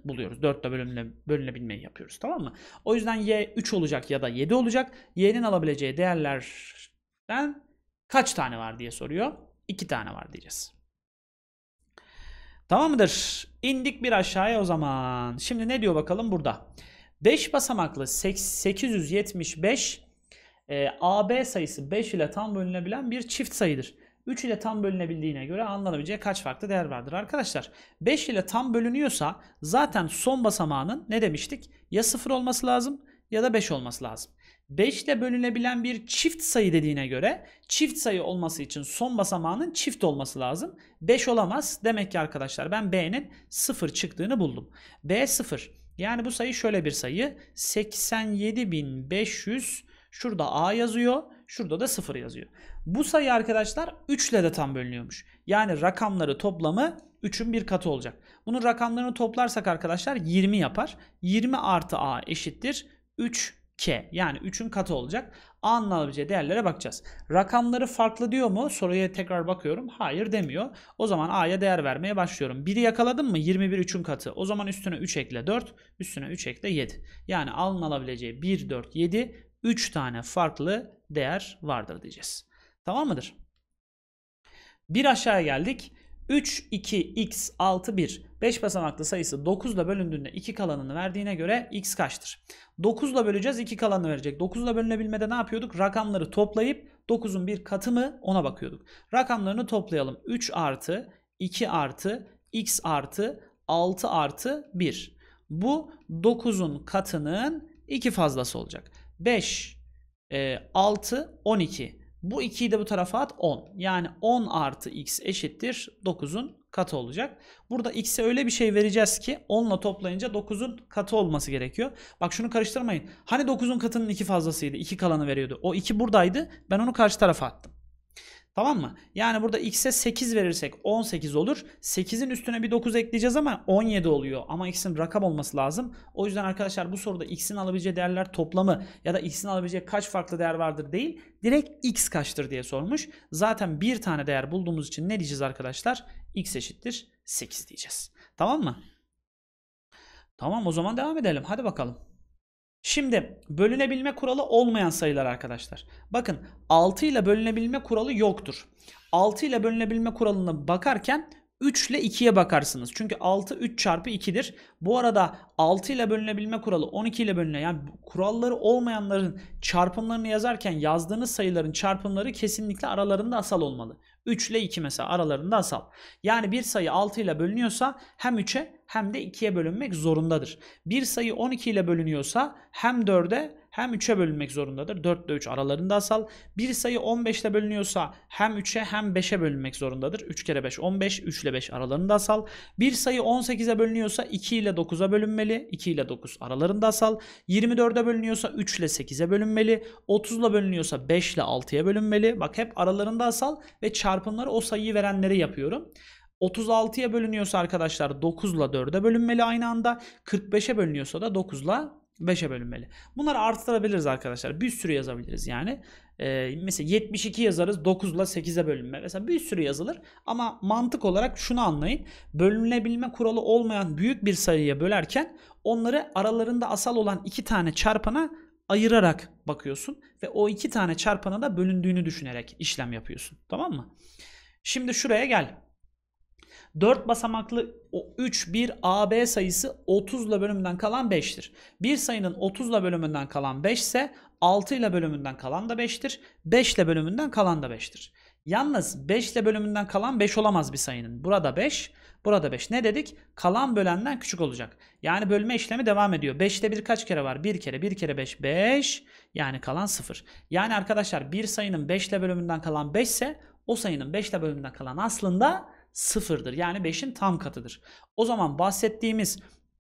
buluyoruz. 4 ile bölünle, bölünebilmeyi yapıyoruz. Tamam mı? O yüzden y 3 olacak ya da 7 olacak. y'nin alabileceği değerlerden kaç tane var diye soruyor. 2 tane var diyeceğiz. Tamam mıdır? İndik bir aşağıya o zaman. Şimdi ne diyor bakalım burada. 5 basamaklı 875 e, AB sayısı 5 ile tam bölünebilen bir çift sayıdır. 3 ile tam bölünebildiğine göre anlanabileceği kaç farklı değer vardır arkadaşlar. 5 ile tam bölünüyorsa zaten son basamağının ne demiştik? Ya 0 olması lazım ya da 5 olması lazım. 5 ile bölünebilen bir çift sayı dediğine göre çift sayı olması için son basamağının çift olması lazım. 5 olamaz. Demek ki arkadaşlar ben B'nin 0 çıktığını buldum. B 0. Yani bu sayı şöyle bir sayı. 87.500 şurada A yazıyor. Şurada da 0 yazıyor. Bu sayı arkadaşlar 3 ile de tam bölünüyormuş. Yani rakamları toplamı 3'ün bir katı olacak. Bunun rakamlarını toplarsak arkadaşlar 20 yapar. 20 artı A eşittir 3 k. Yani 3'ün katı olacak. A'nın alabileceği değerlere bakacağız. Rakamları farklı diyor mu? Soruya tekrar bakıyorum. Hayır demiyor. O zaman A'ya değer vermeye başlıyorum. 1'i yakaladım mı? 21 3'ün katı. O zaman üstüne 3 ekle 4. Üstüne 3 ekle 7. Yani A'nın alabileceği 1, 4, 7. 3 tane farklı değer vardır diyeceğiz. Tamam mıdır? Bir aşağıya geldik. 3, 2, x, 6, 1. 5 basamaklı sayısı 9 ile bölündüğünde 2 kalanını verdiğine göre x kaçtır? 9 ile böleceğiz 2 kalanını verecek. 9 ile bölünebilmede ne yapıyorduk? Rakamları toplayıp 9'un bir katı mı ona bakıyorduk. Rakamlarını toplayalım. 3 artı 2 artı x artı 6 artı 1. Bu 9'un katının 2 fazlası olacak. 5, 6, 12. Bu 2'yi de bu tarafa at 10. Yani 10 artı x eşittir 9'un katı olacak. Burada x'e öyle bir şey vereceğiz ki 10'la toplayınca 9'un katı olması gerekiyor. Bak şunu karıştırmayın. Hani 9'un katının 2 fazlasıydı. 2 kalanı veriyordu. O 2 buradaydı. Ben onu karşı tarafa attım. Tamam mı? Yani burada x'e 8 verirsek 18 olur. 8'in üstüne bir 9 ekleyeceğiz ama 17 oluyor. Ama x'in rakam olması lazım. O yüzden arkadaşlar bu soruda x'in alabileceği değerler toplamı ya da x'in alabileceği kaç farklı değer vardır değil. Direkt x kaçtır diye sormuş. Zaten bir tane değer bulduğumuz için ne diyeceğiz arkadaşlar? x eşittir 8 diyeceğiz. Tamam mı? Tamam o zaman devam edelim. Hadi bakalım. Şimdi bölünebilme kuralı olmayan sayılar arkadaşlar. Bakın 6 ile bölünebilme kuralı yoktur. 6 ile bölünebilme kuralına bakarken 3 ile 2'ye bakarsınız. Çünkü 6 3 çarpı 2'dir. Bu arada 6 ile bölünebilme kuralı 12 ile bölüne yani kuralları olmayanların çarpımlarını yazarken yazdığınız sayıların çarpımları kesinlikle aralarında asal olmalı. 3 ile 2 mesela aralarında asal. Yani bir sayı 6 ile bölünüyorsa hem 3'e hem de 2'ye bölünmek zorundadır. Bir sayı 12 ile bölünüyorsa hem 4'e hem 3'e bölünmek zorundadır. 4 ile 3 aralarında asal. Bir sayı 15 ile bölünüyorsa hem 3'e hem 5'e bölünmek zorundadır. 3 kere 5 15, 3 ile 5 aralarında asal. Bir sayı 18'e bölünüyorsa 2 ile 9'a bölünmeli. 2 ile 9 aralarında asal. 24'e bölünüyorsa 3 ile 8'e bölünmeli. 30 ile bölünüyorsa 5 ile 6'ya bölünmeli. Bak hep aralarında asal ve çarpımları o sayıyı verenlere yapıyorum. 36'ya bölünüyorsa arkadaşlar 9 ile 4'e bölünmeli aynı anda. 45'e bölünüyorsa da 9 ile 5'e bölünmeli. Bunları artırabiliriz arkadaşlar. Bir sürü yazabiliriz yani. Ee, mesela 72 yazarız 9 ile 8'e bölünme. Mesela bir sürü yazılır ama mantık olarak şunu anlayın. Bölünebilme kuralı olmayan büyük bir sayıya bölerken onları aralarında asal olan iki tane çarpana ayırarak bakıyorsun. Ve o iki tane çarpana da bölündüğünü düşünerek işlem yapıyorsun. Tamam mı? Şimdi şuraya gel. 4 basamaklı 3 1 AB sayısı 30 ile bölümünden kalan 5'tir. Bir sayının 30 ile bölümünden kalan 5 ise 6 ile bölümünden kalan da 5'tir. 5 ile bölümünden kalan da 5'tir. Yalnız 5 ile bölümünden kalan 5 olamaz bir sayının. Burada 5, burada 5. Ne dedik? Kalan bölenden küçük olacak. Yani bölme işlemi devam ediyor. 5'te bir kaç kere var? 1 kere, 1 kere 5, 5. Yani kalan 0. Yani arkadaşlar bir sayının 5 ile bölümünden kalan 5 ise o sayının 5 ile bölümünden kalan aslında sıfırdır. Yani 5'in tam katıdır. O zaman bahsettiğimiz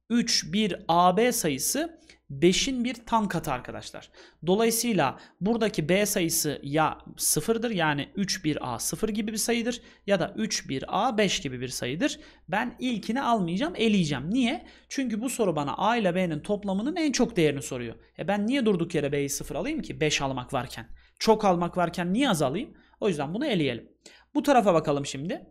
3, 1, AB sayısı 5'in bir tam katı arkadaşlar. Dolayısıyla buradaki B sayısı ya 0'dır yani 3, 1, A 0 gibi bir sayıdır ya da 3, 1, A 5 gibi bir sayıdır. Ben ilkini almayacağım eleyeceğim. Niye? Çünkü bu soru bana A ile B'nin toplamının en çok değerini soruyor. E ben niye durduk yere B'yi 0 alayım ki 5 almak varken? Çok almak varken niye az alayım? O yüzden bunu eleyelim. Bu tarafa bakalım şimdi.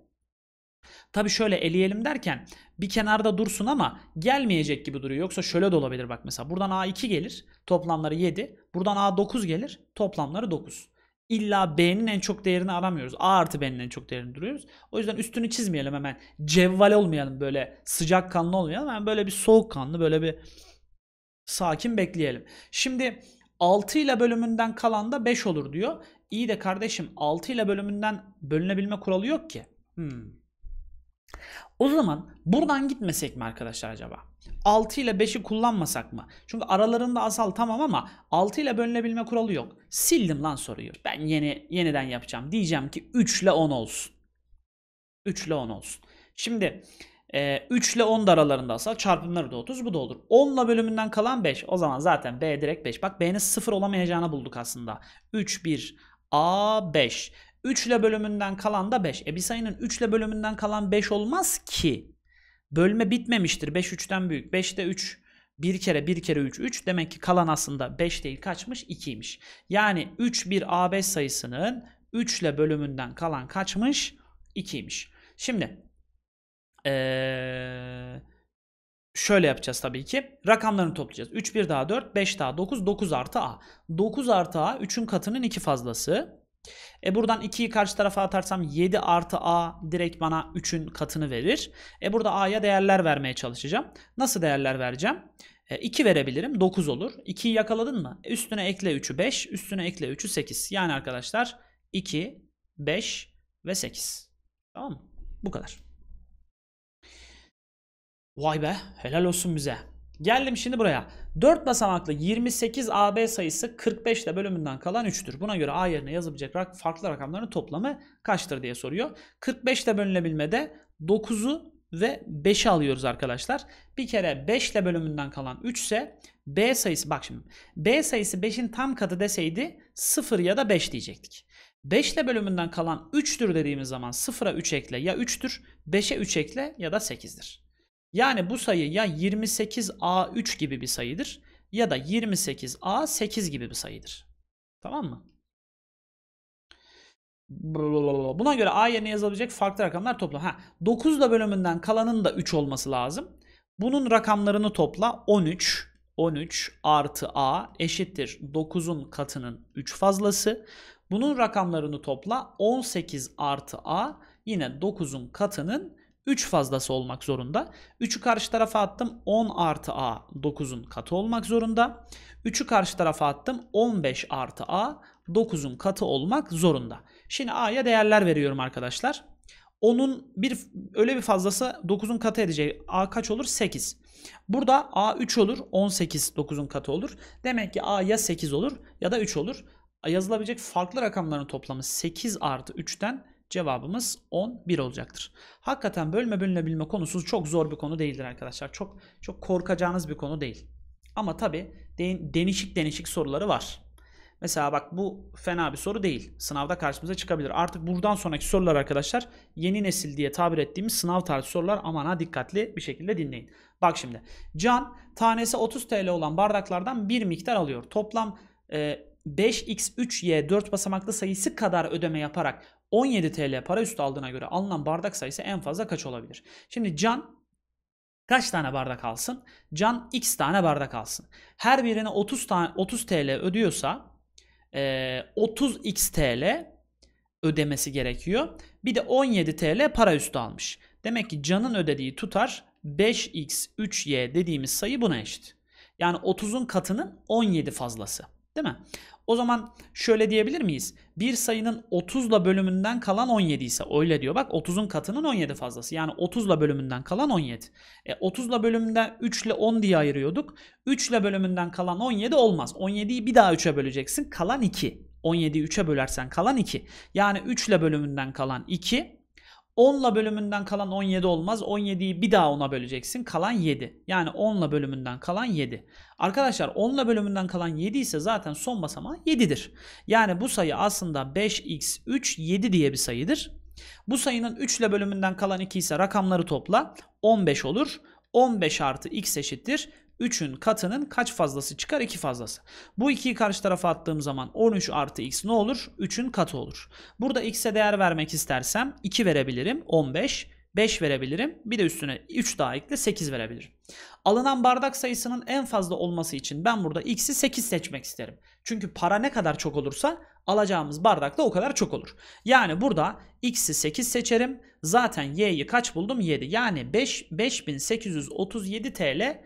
Tabii şöyle eleyelim derken bir kenarda dursun ama gelmeyecek gibi duruyor. Yoksa şöyle de olabilir bak mesela buradan A2 gelir toplamları 7. Buradan A9 gelir toplamları 9. İlla B'nin en çok değerini aramıyoruz. A artı B'nin en çok değerini duruyoruz. O yüzden üstünü çizmeyelim hemen. Cevval olmayalım böyle sıcak kanlı olmayalım. Hemen böyle bir soğuk kanlı böyle bir sakin bekleyelim. Şimdi 6 ile bölümünden kalan da 5 olur diyor. İyi de kardeşim 6 ile bölümünden bölünebilme kuralı yok ki. Hmm. O zaman buradan gitmesek mi arkadaşlar acaba? 6 ile 5'i kullanmasak mı? Çünkü aralarında asal tamam ama 6 ile bölünebilme kuralı yok. Sildim lan soruyu. Ben yeni yeniden yapacağım. Diyeceğim ki 3 ile 10 olsun. 3 ile 10 olsun. Şimdi e, 3 ile 10 da aralarında asal. Çarpımları da 30. Bu da olur. 10 ile bölümünden kalan 5. O zaman zaten B direkt 5. Bak B'nin 0 olamayacağını bulduk aslında. 3, 1, A, 5. 3 ile bölümünden kalan da 5. E bir sayının 3 ile bölümünden kalan 5 olmaz ki. Bölme bitmemiştir. 5 3'ten büyük. de 3 1 kere 1 kere 3 3 demek ki kalan aslında 5 değil kaçmış 2'ymiş. Yani 3 bir A5 sayısının 3 ile bölümünden kalan kaçmış 2'ymiş. Şimdi ee, şöyle yapacağız tabii ki. Rakamlarını toplayacağız. 3 1 daha 4 5 daha 9 9 artı A. 9 artı A 3'ün katının 2 fazlası. E buradan 2'yi karşı tarafa atarsam 7 artı a direkt bana 3'ün katını verir. E burada a'ya değerler vermeye çalışacağım. Nasıl değerler vereceğim? E 2 verebilirim 9 olur. 2'yi yakaladın mı? E, üstüne ekle 3'ü 5, üstüne ekle 3'ü 8. Yani arkadaşlar 2, 5 ve 8. Tamam mı? Bu kadar. Vay be helal olsun bize. Geldim şimdi buraya. 4 basamaklı 28 AB sayısı 45 ile bölümünden kalan 3'tür. Buna göre A yerine yazılacak farklı rakamların toplamı kaçtır diye soruyor. 45 ile bölünebilmede 9'u ve 5'i alıyoruz arkadaşlar. Bir kere 5 ile bölümünden kalan 3 ise B sayısı bak şimdi B sayısı 5'in tam katı deseydi 0 ya da 5 diyecektik. 5 ile bölümünden kalan 3'tür dediğimiz zaman 0'a 3 ekle ya 3'tür, 5'e 3 ekle ya da 8'dir. Yani bu sayı ya 28A3 gibi bir sayıdır ya da 28A8 gibi bir sayıdır. Tamam mı? Buna göre A yerine yazılabilecek farklı rakamlar topla. Ha, 9 da bölümünden kalanın da 3 olması lazım. Bunun rakamlarını topla. 13, 13 artı A eşittir 9'un katının 3 fazlası. Bunun rakamlarını topla. 18 artı A yine 9'un katının 3 fazlası olmak zorunda. 3'ü karşı tarafa attım 10 artı a 9'un katı olmak zorunda. 3'ü karşı tarafa attım 15 artı a 9'un katı olmak zorunda. Şimdi a'ya değerler veriyorum arkadaşlar. Onun bir öyle bir fazlası 9'un katı edecek. a kaç olur? 8. Burada a 3 olur. 18 9'un katı olur. Demek ki a ya 8 olur ya da 3 olur. Yazılabilecek farklı rakamların toplamı 8 artı 3'ten Cevabımız 11 olacaktır. Hakikaten bölme bölünebilme konusu çok zor bir konu değildir arkadaşlar. Çok çok korkacağınız bir konu değil. Ama tabi denişik denişik soruları var. Mesela bak bu fena bir soru değil. Sınavda karşımıza çıkabilir. Artık buradan sonraki sorular arkadaşlar yeni nesil diye tabir ettiğimiz sınav tarzı sorular aman ha dikkatli bir şekilde dinleyin. Bak şimdi Can tanesi 30 TL olan bardaklardan bir miktar alıyor. Toplam e, 5x3y 4 basamaklı sayısı kadar ödeme yaparak 17 TL para üstü aldığına göre alınan bardak sayısı en fazla kaç olabilir? Şimdi Can kaç tane bardak alsın? Can X tane bardak alsın. Her birine 30 tane 30 TL ödüyorsa 30 e, X TL ödemesi gerekiyor. Bir de 17 TL para üstü almış. Demek ki Can'ın ödediği tutar 5x 3y dediğimiz sayı buna eşit. Yani 30'un katının 17 fazlası. Değil mi? O zaman şöyle diyebilir miyiz? Bir sayının 30'la bölümünden kalan 17 ise öyle diyor. Bak 30'un katının 17 fazlası. Yani 30'la bölümünden kalan 17. E, 30 bölümünden 3 ile 10 diye ayırıyorduk. 3 ile bölümünden kalan 17 olmaz. 17'yi bir daha 3'e böleceksin. Kalan 2. 17'yi 3'e bölersen kalan 2. Yani 3 ile bölümünden kalan 2 10'la bölümünden kalan 17 olmaz. 17'yi bir daha 10'a böleceksin. Kalan 7. Yani 10'la bölümünden kalan 7. Arkadaşlar 10'la bölümünden kalan 7 ise zaten son basamağı 7'dir. Yani bu sayı aslında 5x3 7 diye bir sayıdır. Bu sayının 3 ile bölümünden kalan 2 ise rakamları topla. 15 olur. 15 artı x eşittir 3'ün katının kaç fazlası çıkar? 2 fazlası. Bu 2'yi karşı tarafa attığım zaman 13 artı x ne olur? 3'ün katı olur. Burada x'e değer vermek istersem 2 verebilirim. 15. 5 verebilirim. Bir de üstüne 3 daha ekle 8 verebilirim. Alınan bardak sayısının en fazla olması için ben burada x'i 8 seçmek isterim. Çünkü para ne kadar çok olursa alacağımız bardak da o kadar çok olur. Yani burada x'i 8 seçerim. Zaten y'yi kaç buldum? 7. Yani 5, 5837 TL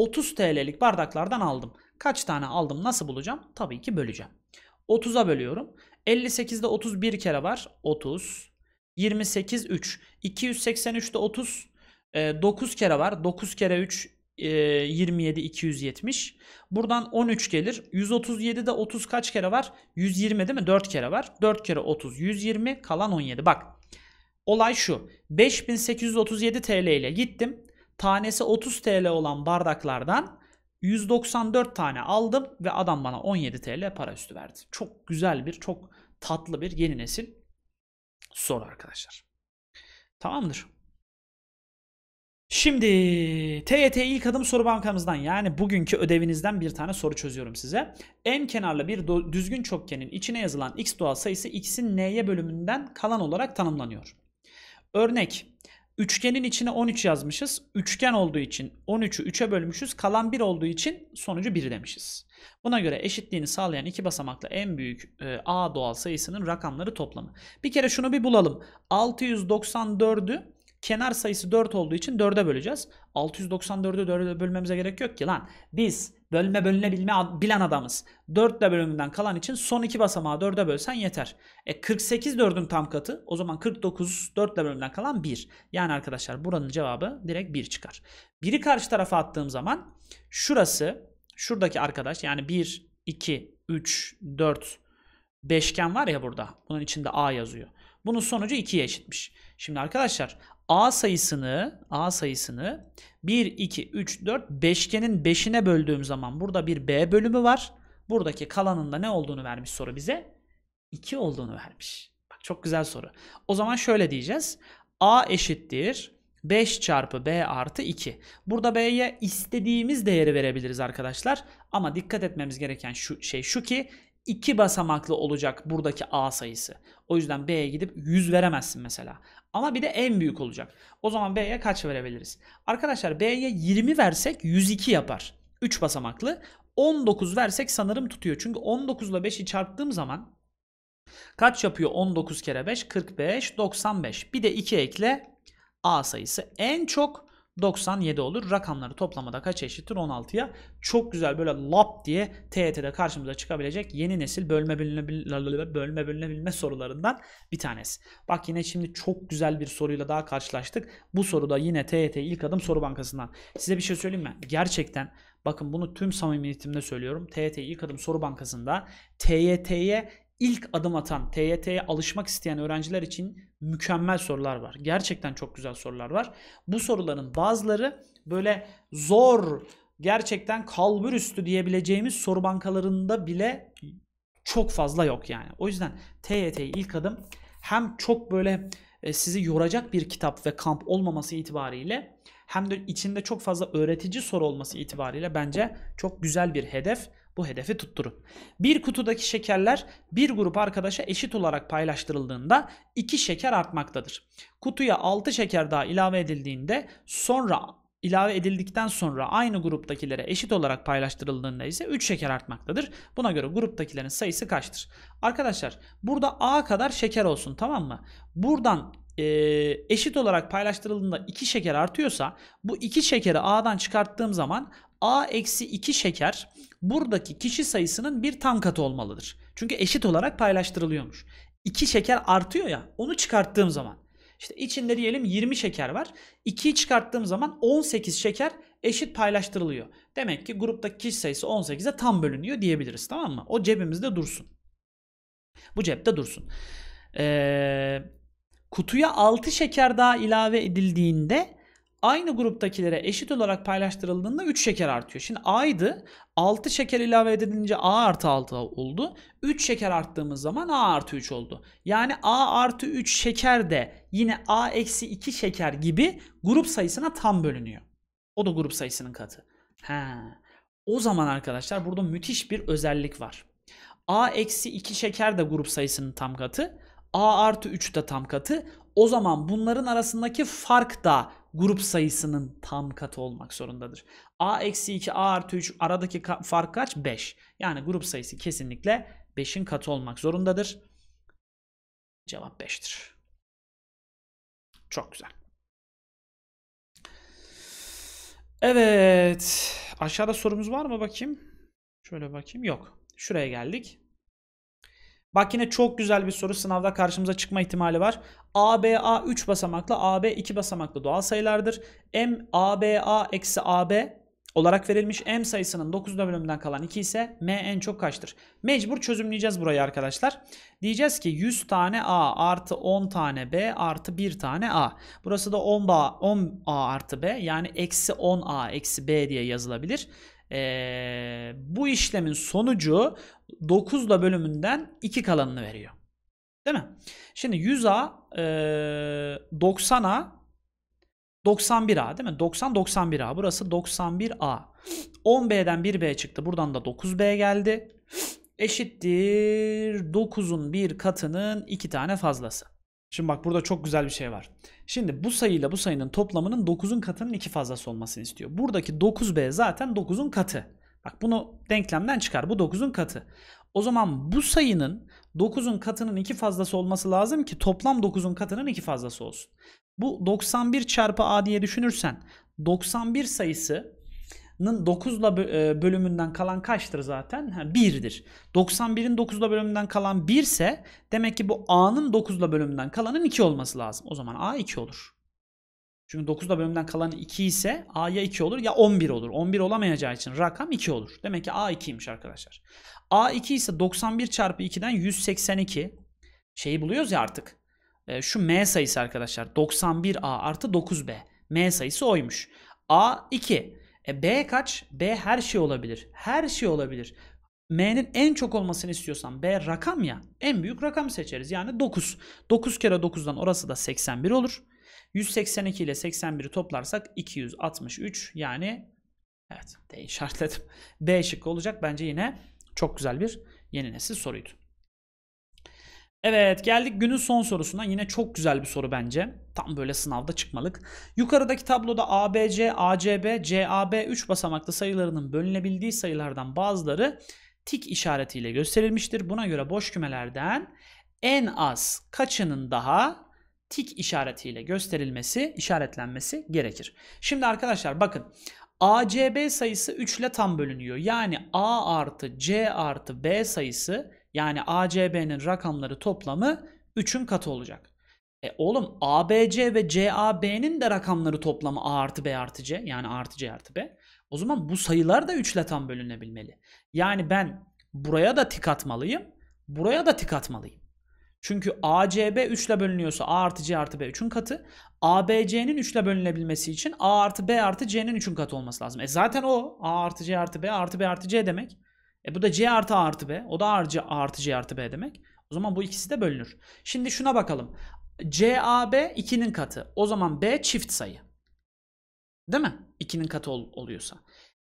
30 TL'lik bardaklardan aldım. Kaç tane aldım nasıl bulacağım? Tabii ki böleceğim. 30'a bölüyorum. 58'de 31 kere var. 30. 28 3. 283'te 30. 9 kere var. 9 kere 3 27 270. Buradan 13 gelir. 137'de 30 kaç kere var? 120 değil mi? 4 kere var. 4 kere 30 120 kalan 17. Bak. Olay şu. 5837 TL ile gittim tanesi 30 TL olan bardaklardan 194 tane aldım ve adam bana 17 TL para üstü verdi. Çok güzel bir, çok tatlı bir yeni nesil soru arkadaşlar. Tamamdır. Şimdi TYT ilk adım soru bankamızdan yani bugünkü ödevinizden bir tane soru çözüyorum size. En kenarlı bir düzgün çokgenin içine yazılan x doğal sayısı x'in n'ye bölümünden kalan olarak tanımlanıyor. Örnek Üçgenin içine 13 yazmışız. Üçgen olduğu için 13'ü 3'e bölmüşüz. Kalan 1 olduğu için sonucu 1 demişiz. Buna göre eşitliğini sağlayan iki basamaklı en büyük e, A doğal sayısının rakamları toplamı. Bir kere şunu bir bulalım. 694'ü Kenar sayısı 4 olduğu için 4'e böleceğiz. 694'ü 4'e bölmemize gerek yok ki lan. Biz bölme bölünebilme bilen adamız. 4 ile bölümünden kalan için son iki basamağı 4'e bölsen yeter. E 48 4'ün tam katı o zaman 49 4 ile bölümünden kalan 1. Yani arkadaşlar buranın cevabı direkt 1 çıkar. 1'i karşı tarafa attığım zaman şurası şuradaki arkadaş yani 1, 2, 3, 4 beşgen var ya burada. Bunun içinde A yazıyor. Bunun sonucu 2'ye eşitmiş. Şimdi arkadaşlar A sayısını A sayısını 1, 2, 3, 4 beşgenin 5'ine böldüğüm zaman burada bir B bölümü var. Buradaki kalanında ne olduğunu vermiş soru bize? 2 olduğunu vermiş. Bak çok güzel soru. O zaman şöyle diyeceğiz. A eşittir 5 çarpı B artı 2. Burada B'ye istediğimiz değeri verebiliriz arkadaşlar. Ama dikkat etmemiz gereken şu şey şu ki 2 basamaklı olacak buradaki A sayısı. O yüzden B'ye gidip 100 veremezsin mesela. Ama bir de en büyük olacak. O zaman B'ye kaç verebiliriz? Arkadaşlar B'ye 20 versek 102 yapar. 3 basamaklı. 19 versek sanırım tutuyor. Çünkü 19 ile 5'i çarptığım zaman kaç yapıyor 19 kere 5? 45, 95. Bir de 2 ekle A sayısı. En çok 97 olur. Rakamları toplamada kaç eşittir? 16'ya. Çok güzel böyle lap diye TYT'de karşımıza çıkabilecek yeni nesil bölme bölünebilme, bölme bölünebilme sorularından bir tanesi. Bak yine şimdi çok güzel bir soruyla daha karşılaştık. Bu soruda yine TYT ilk adım soru bankasından. Size bir şey söyleyeyim mi? Gerçekten bakın bunu tüm samimiyetimle söylüyorum. TYT ilk adım soru bankasında TYT'ye ilk adım atan, TYT'ye alışmak isteyen öğrenciler için mükemmel sorular var. Gerçekten çok güzel sorular var. Bu soruların bazıları böyle zor, gerçekten kalbur üstü diyebileceğimiz soru bankalarında bile çok fazla yok yani. O yüzden TYT'ye ilk adım hem çok böyle e, sizi yoracak bir kitap ve kamp olmaması itibariyle hem de içinde çok fazla öğretici soru olması itibariyle bence çok güzel bir hedef. Bu hedefi tutturun. Bir kutudaki şekerler bir grup arkadaşa eşit olarak paylaştırıldığında 2 şeker artmaktadır. Kutuya 6 şeker daha ilave edildiğinde sonra ilave edildikten sonra aynı gruptakilere eşit olarak paylaştırıldığında ise 3 şeker artmaktadır. Buna göre gruptakilerin sayısı kaçtır? Arkadaşlar burada A kadar şeker olsun tamam mı? Buradan eşit olarak paylaştırıldığında 2 şeker artıyorsa bu 2 şekeri A'dan çıkarttığım zaman A eksi 2 şeker buradaki kişi sayısının bir tam katı olmalıdır. Çünkü eşit olarak paylaştırılıyormuş. 2 şeker artıyor ya onu çıkarttığım zaman. İşte içinde diyelim 20 şeker var. 2'yi çıkarttığım zaman 18 şeker eşit paylaştırılıyor. Demek ki gruptaki kişi sayısı 18'e tam bölünüyor diyebiliriz tamam mı? O cebimizde dursun. Bu cepte dursun. Ee, kutuya 6 şeker daha ilave edildiğinde aynı gruptakilere eşit olarak paylaştırıldığında 3 şeker artıyor. Şimdi A'ydı. 6 şeker ilave edilince A artı 6 oldu. 3 şeker arttığımız zaman A artı 3 oldu. Yani A artı 3 şeker de yine A eksi 2 şeker gibi grup sayısına tam bölünüyor. O da grup sayısının katı. He. O zaman arkadaşlar burada müthiş bir özellik var. A eksi 2 şeker de grup sayısının tam katı. A artı 3 de tam katı. O zaman bunların arasındaki fark da grup sayısının tam katı olmak zorundadır. A eksi 2 A artı 3 aradaki ka fark kaç? 5. Yani grup sayısı kesinlikle 5'in katı olmak zorundadır. Cevap 5'tir. Çok güzel. Evet. Aşağıda sorumuz var mı bakayım? Şöyle bakayım. Yok. Şuraya geldik. Bak yine çok güzel bir soru sınavda karşımıza çıkma ihtimali var. ABA 3 basamaklı, AB 2 basamaklı doğal sayılardır. M ABA eksi AB olarak verilmiş M sayısının 9 bölümünden kalan 2 ise M en çok kaçtır? Mecbur çözümleyeceğiz burayı arkadaşlar. Diyeceğiz ki 100 tane A artı 10 tane B artı 1 tane A. Burası da 10 A, 10 A artı B yani eksi 10 A eksi B diye yazılabilir. Ee, bu işlemin sonucu 9'la bölümünden 2 kalanını veriyor. Değil mi? Şimdi 100A e, 90A 91A değil mi? 90 91A. Burası 91A. 10B'den 1B çıktı. Buradan da 9B geldi. Eşittir 9'un bir katının 2 tane fazlası. Şimdi bak burada çok güzel bir şey var. Şimdi bu sayıyla bu sayının toplamının 9'un katının 2 fazlası olmasını istiyor. Buradaki 9b zaten 9'un katı. Bak bunu denklemden çıkar. Bu 9'un katı. O zaman bu sayının 9'un katının 2 fazlası olması lazım ki toplam 9'un katının 2 fazlası olsun. Bu 91 çarpı a diye düşünürsen 91 sayısı 9'la e, bölümünden kalan kaçtır zaten? Ha, 1'dir. 91'in 9'la bölümünden kalan 1 ise demek ki bu A'nın 9'la bölümünden kalanın 2 olması lazım. O zaman A 2 olur. Çünkü 9'la bölümünden kalan 2 ise A ya 2 olur ya 11 olur. 11 olamayacağı için rakam 2 olur. Demek ki A 2'ymiş arkadaşlar. A 2 ise 91 çarpı 2'den 182 şeyi buluyoruz ya artık. E, şu M sayısı arkadaşlar 91A artı 9B. M sayısı oymuş. A 2. E B kaç? B her şey olabilir. Her şey olabilir. M'nin en çok olmasını istiyorsan B rakam ya. En büyük rakam seçeriz. Yani 9. 9 kere 9'dan orası da 81 olur. 182 ile 81'i toplarsak 263 yani evet işaretledim. B şıkkı olacak. Bence yine çok güzel bir yeni nesil soruydu. Evet geldik günün son sorusuna. Yine çok güzel bir soru bence. Tam böyle sınavda çıkmalık. Yukarıdaki tabloda ABC, ACB, CAB 3 basamaklı sayılarının bölünebildiği sayılardan bazıları tik işaretiyle gösterilmiştir. Buna göre boş kümelerden en az kaçının daha tik işaretiyle gösterilmesi, işaretlenmesi gerekir. Şimdi arkadaşlar bakın ACB sayısı 3 ile tam bölünüyor. Yani A artı C artı B sayısı yani ACB'nin rakamları toplamı 3'ün katı olacak. E oğlum ABC ve CAB'nin de rakamları toplamı A artı B artı C yani artı C artı B. O zaman bu sayılar da 3 ile tam bölünebilmeli. Yani ben buraya da tik atmalıyım. Buraya da tik atmalıyım. Çünkü ACB 3 ile bölünüyorsa A artı C artı B 3'ün katı. ABC'nin 3 ile bölünebilmesi için A artı B artı C'nin 3'ün katı olması lazım. E zaten o A artı C artı B artı B artı C demek. E bu da C artı A artı B. O da artı, artı C artı B demek. O zaman bu ikisi de bölünür. Şimdi şuna bakalım. CAB 2'nin katı. O zaman B çift sayı. Değil mi? 2'nin katı ol, oluyorsa.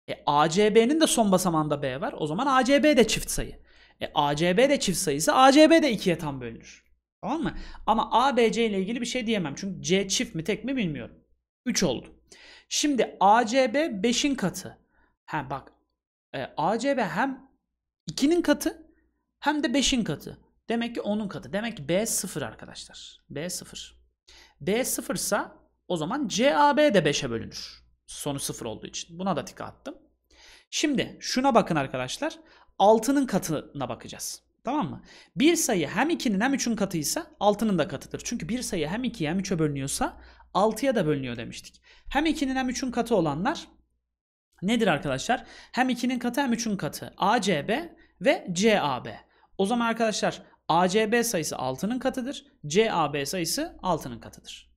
E, ACB'nin de son basamağında B var. O zaman ACB de çift sayı. E, ACB de çift sayısı ACB de 2'ye tam bölünür. Tamam mı? Ama ABC ile ilgili bir şey diyemem. Çünkü C çift mi tek mi bilmiyorum. 3 oldu. Şimdi ACB 5'in katı. Ha bak. E, ACB hem 2'nin katı hem de 5'in katı. Demek ki 10'un katı. Demek ki B 0 arkadaşlar. B 0. B 0 ise o zaman CAB de 5'e bölünür. Sonu 0 olduğu için. Buna da dik attım. Şimdi şuna bakın arkadaşlar. 6'nın katına bakacağız. Tamam mı? Bir sayı hem 2'nin hem 3'ün katıysa 6'nın da katıdır. Çünkü bir sayı hem 2'ye hem 3'e bölünüyorsa 6'ya da bölünüyor demiştik. Hem 2'nin hem 3'ün katı olanlar nedir arkadaşlar? Hem 2'nin katı hem 3'ün katı. ACB ve CAB. O zaman arkadaşlar ACB sayısı 6'nın katıdır. CAB sayısı 6'nın katıdır.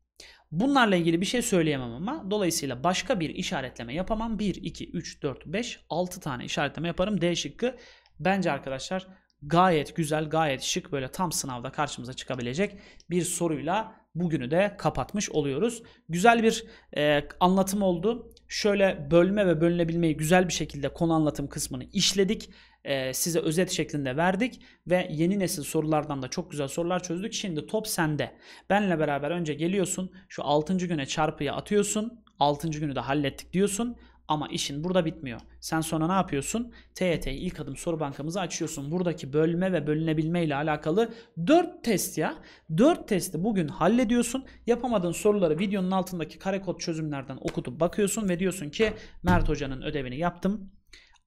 Bunlarla ilgili bir şey söyleyemem ama dolayısıyla başka bir işaretleme yapamam. 1, 2, 3, 4, 5, 6 tane işaretleme yaparım. D şıkkı bence arkadaşlar gayet güzel, gayet şık böyle tam sınavda karşımıza çıkabilecek bir soruyla bugünü de kapatmış oluyoruz. Güzel bir e, anlatım oldu şöyle bölme ve bölünebilmeyi güzel bir şekilde konu anlatım kısmını işledik. Ee, size özet şeklinde verdik ve yeni nesil sorulardan da çok güzel sorular çözdük. Şimdi top sende. Benle beraber önce geliyorsun şu 6. güne çarpıya atıyorsun. 6. günü de hallettik diyorsun. Ama işin burada bitmiyor. Sen sonra ne yapıyorsun? TYT ilk adım soru bankamızı açıyorsun. Buradaki bölme ve bölünebilme ile alakalı 4 test ya. 4 testi bugün hallediyorsun. Yapamadığın soruları videonun altındaki kare kod çözümlerden okutup bakıyorsun ve diyorsun ki Mert hocanın ödevini yaptım.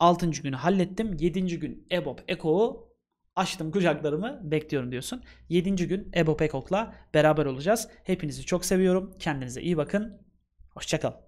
6. günü hallettim. 7. gün EBOB EKO'u açtım kucaklarımı bekliyorum diyorsun. 7. gün Ebo Pekok'la beraber olacağız. Hepinizi çok seviyorum. Kendinize iyi bakın. Hoşçakal.